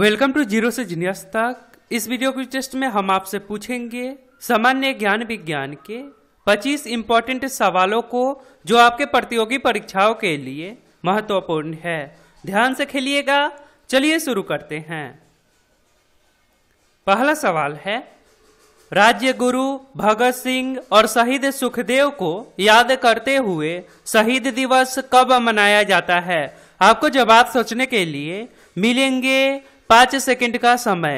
welcome to zero से genius तक इस वीडियो के टेस्ट में हम आपसे पूछेंगे सामान्य ज्ञान विज्ञान के 25 इम्पोर्टेंट सवालों को जो आपके प्रतियोगी परीक्षाओं के लिए महत्वपूर्ण है ध्यान से खेलिएगा चलिए शुरू करते हैं पहला सवाल है राज्य गुरु भगत सिंह और शहीद सुखदेव को याद करते हुए शहीद दिवस कब मनाया जाता है आपको जवाब सोचने के लिए मिलेंगे पांच सेकंड का समय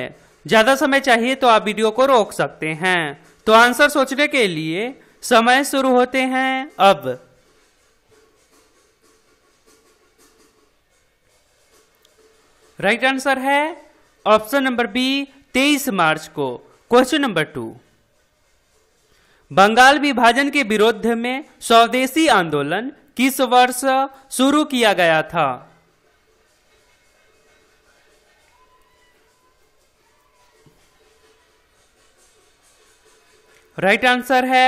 ज़्यादा समय चाहिए तो आप वीडियो को रोक सकते हैं तो आंसर सोचने के लिए समय शुरू होते हैं अब राइट आंसर है ऑप्शन नंबर बी तेईस मार्च को क्वेश्चन नंबर टू बंगाल विभाजन के विरोध में स्वदेशी आंदोलन किस वर्ष शुरू किया गया था राइट आंसर है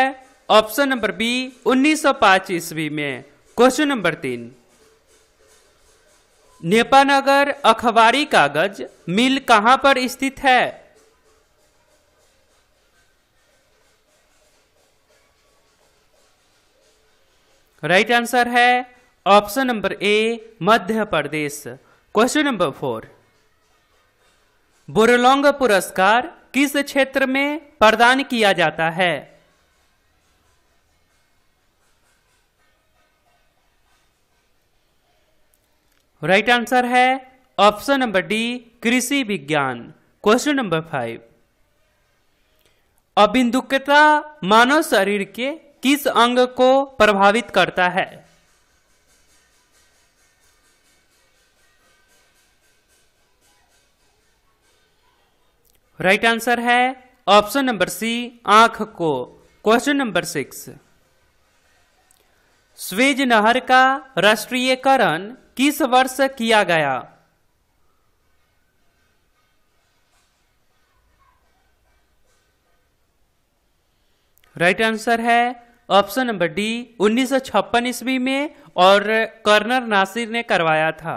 ऑप्शन नंबर बी 1905 ईस्वी में क्वेश्चन नंबर तीन नेपानगर अखबारी कागज मिल कहां पर स्थित है राइट right आंसर है option number A Madhya Pradesh question number four Borlaug पुरस्कार किस क्षेत्र में प्रदान किया जाता है राइट right आंसर है ऑप्शन नंबर डी कृषि विज्ञान क्वेश्चन नंबर फाइव अबिंदुकता मानव शरीर के किस अंग को प्रभावित करता है राइट right आंसर है ऑप्शन नंबर सी आंख को क्वेश्चन नंबर सिक्स स्वेज नहर का राष्ट्रीयकरण किस वर्ष किया गया राइट right आंसर है ऑप्शन नंबर डी उन्नीस ईस्वी में और कर्नर नासिर ने करवाया था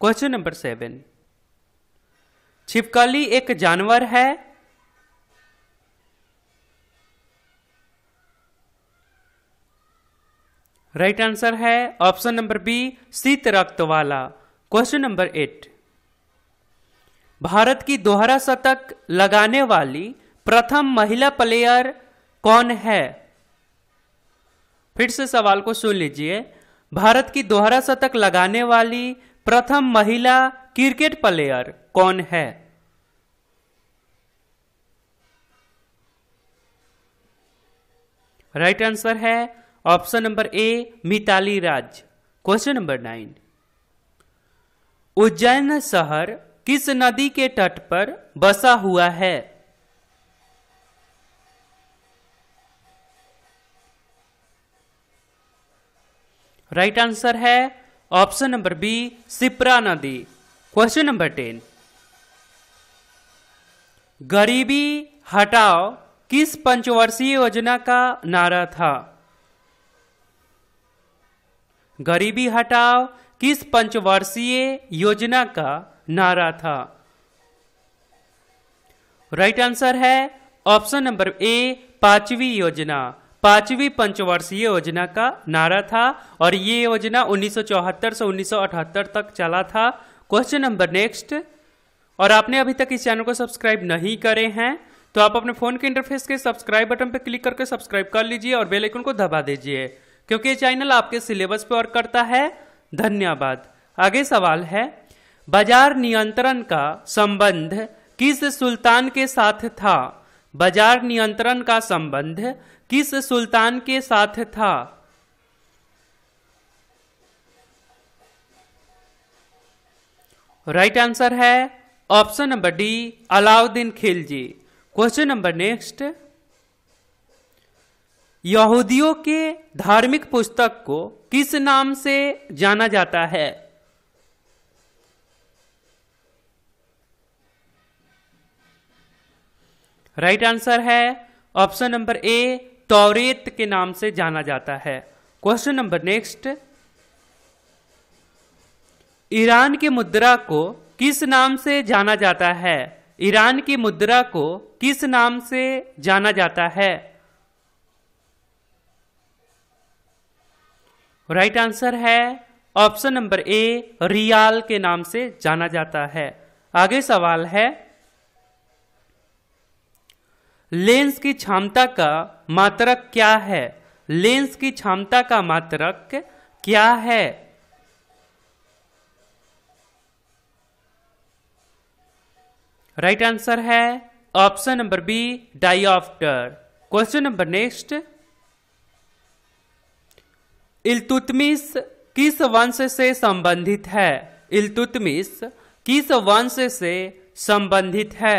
क्वेश्चन नंबर सेवन छिपकली एक जानवर है राइट right आंसर है ऑप्शन नंबर बी शीत रक्त वाला क्वेश्चन नंबर एट भारत की दोहरा शतक लगाने वाली प्रथम महिला प्लेयर कौन है फिर से सवाल को सुन लीजिए भारत की दोहरा शतक लगाने वाली प्रथम महिला क्रिकेट प्लेयर कौन है राइट right आंसर है option number A Mithali Raj question number nine Ujjain शहर किस नदी के तट पर बसा हुआ है राइट right आंसर है ऑप्शन नंबर बी सिपरा नदी क्वेश्चन नंबर टेन गरीबी हटाओ किस पंचवर्षीय योजना का नारा था गरीबी हटाओ किस पंचवर्षीय योजना का नारा था राइट right आंसर है ऑप्शन नंबर ए पांचवी योजना पांचवी पंचवर्षीय योजना का नारा था और ये योजना 1974 से 1978 तक चला था क्वेश्चन नंबर नेक्स्ट और आपने अभी तक इस चैनल को सब्सक्राइब नहीं करे हैं तो आप अपने फोन के इंटरफेस के सब्सक्राइब बटन पर क्लिक करके सब्सक्राइब कर लीजिए और बेल आइकन को दबा दीजिए क्योंकि ये चैनल आपके सिलेबस पर वर्क करता है धन्यवाद आगे सवाल है बाजार नियंत्रण का संबंध किस सुल्तान के साथ था बाजार नियंत्रण का संबंध किस सुल्तान के साथ था राइट right आंसर है option number D Alauddin Khilji question number next यहूदियों के धार्मिक पुस्तक को किस नाम से जाना जाता है राइट आंसर है ऑप्शन नंबर ए तौरेत के नाम से जाना जाता है क्वेश्चन नंबर नेक्स्ट ईरान की मुद्रा को किस नाम से जाना जाता है ईरान की मुद्रा को किस नाम से जाना जाता है राइट right आंसर है ऑप्शन नंबर ए रियाल के नाम से जाना जाता है आगे सवाल है लेंस की क्षमता का मात्रक क्या है लेंस की क्षमता का मात्रक क्या है राइट right आंसर है option number B dioptre question number next Iltutmish किस वंश से संबंधित है इल्तुतमिस किस वंश से संबंधित है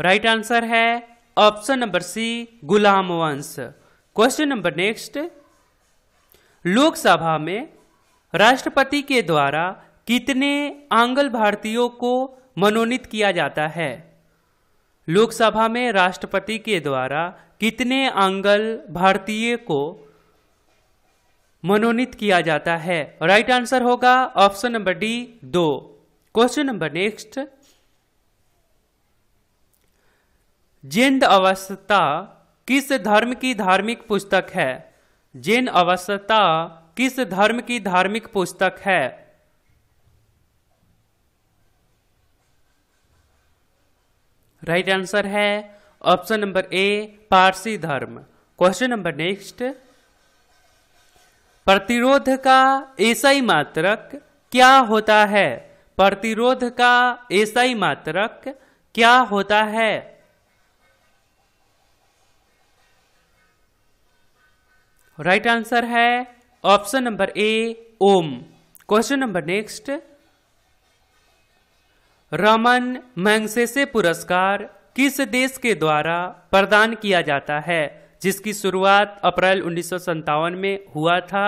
राइट आंसर है ऑप्शन नंबर सी गुलाम वंश क्वेश्चन नंबर नेक्स्ट लोकसभा में राष्ट्रपति के द्वारा कितने आंगल भारतीयों को मनोनीत किया जाता है लोकसभा में राष्ट्रपति के द्वारा कितने आंगल भारतीय को मनोनीत किया जाता है राइट आंसर होगा ऑप्शन नंबर डी दो क्वेश्चन नंबर नेक्स्ट जिंद अवस्था किस धर्म की धार्मिक पुस्तक है जिन अवस्था किस धर्म की धार्मिक पुस्तक है राइट right आंसर है ऑप्शन नंबर ए पारसी धर्म क्वेश्चन नंबर नेक्स्ट प्रतिरोध का ऐसा ही मात्रक क्या होता है प्रतिरोध का ऐसा ही मात्रक क्या होता है राइट आंसर है option number A ohm question number next Ramon Magsaysay पुरस्कार किस देश के द्वारा प्रदान किया जाता है जिसकी शुरुआत अप्रैल उन्नीस में हुआ था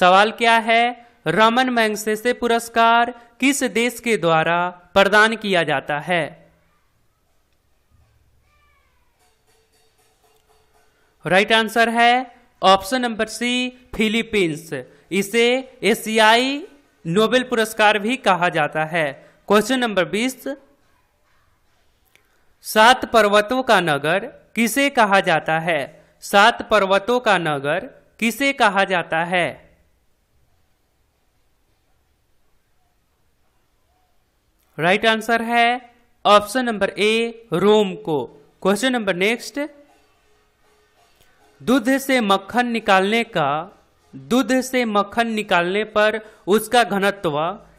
सवाल क्या है रमन मैंगसेसे पुरस्कार किस देश के द्वारा प्रदान किया जाता है राइट right आंसर है ऑप्शन नंबर सी फिलीपींस इसे एशियाई नोबेल पुरस्कार भी कहा जाता है क्वेश्चन नंबर बीस सात पर्वतों का नगर किसे कहा जाता है सात पर्वतों का नगर किसे कहा जाता है राइट right आंसर है ऑप्शन नंबर ए रोम को क्वेश्चन नंबर नेक्स्ट दूध से मक्खन निकालने का दूध से मक्खन निकालने पर उसका घनत्व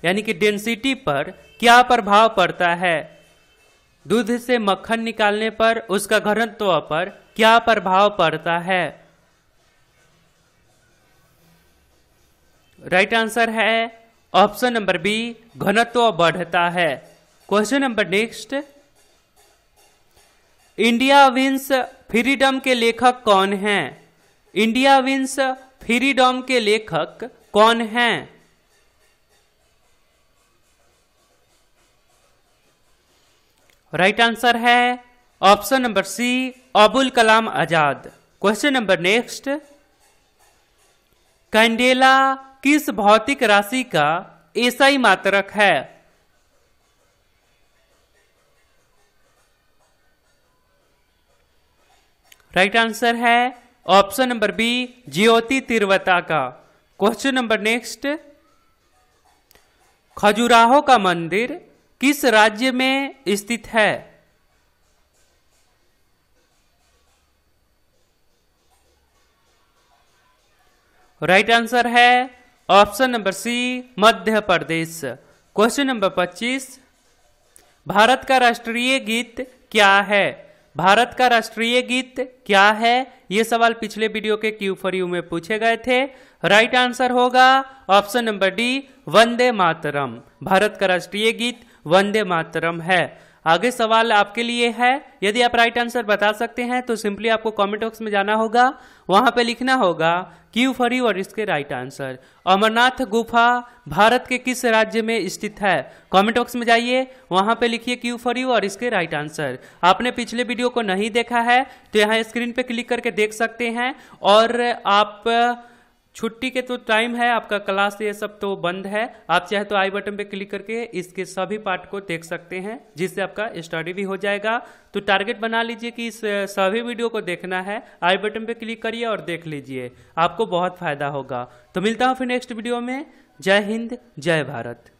यानी कि डेंसिटी पर क्या प्रभाव पड़ता है दूध से मक्खन निकालने पर उसका घनत्व पर क्या प्रभाव पड़ता है राइट right आंसर है ऑप्शन नंबर बी घनत्व बढ़ता है question number next India wins freedom के लेखक कौन हैं इंडिया विंस फ्रीडम के लेखक कौन हैं राइट आंसर है option number C Abul Kalam Azad question number next candela किस भौतिक राशि का एसआई मात्रक है राइट आंसर है ऑप्शन नंबर बी ज्योति तिरवता का क्वेश्चन नंबर नेक्स्ट खजुराहो का मंदिर किस राज्य में स्थित है राइट right आंसर है option number C Madhya Pradesh question number 25 Bharat का राष्ट्रीय गीत क्या है भारत का राष्ट्रीय गीत क्या है ये सवाल पिछले वीडियो के क्यू फॉर यू में पूछे गए थे राइट आंसर होगा option number D Vande Mataram Bharat का राष्ट्रीय गीत वंदे मातरम है आगे सवाल आपके लिए है यदि आप राइट आंसर बता सकते हैं तो सिंपली आपको कमेंट बॉक्स में जाना होगा वहां पे लिखना होगा क्यू फॉर यू और इसके राइट आंसर अमरनाथ गुफा भारत के किस राज्य में स्थित है कमेंट बॉक्स में जाइए वहां पे लिखिए क्यू फॉर यू और इसके राइट आंसर आपने पिछले वीडियो को नहीं देखा है तो यहाँ स्क्रीन पे क्लिक करके देख सकते हैं और आप छुट्टी के तो टाइम है आपका क्लास ये सब तो बंद है आप चाहे तो आई बटन पे क्लिक करके इसके सभी पार्ट को देख सकते हैं जिससे आपका स्टडी भी हो जाएगा तो टारगेट बना लीजिए कि इस सभी वीडियो को देखना है आई बटन पे क्लिक करिए और देख लीजिए आपको बहुत फायदा होगा तो मिलता हूँ फिर नेक्स्ट वीडियो में जय हिंद जय भारत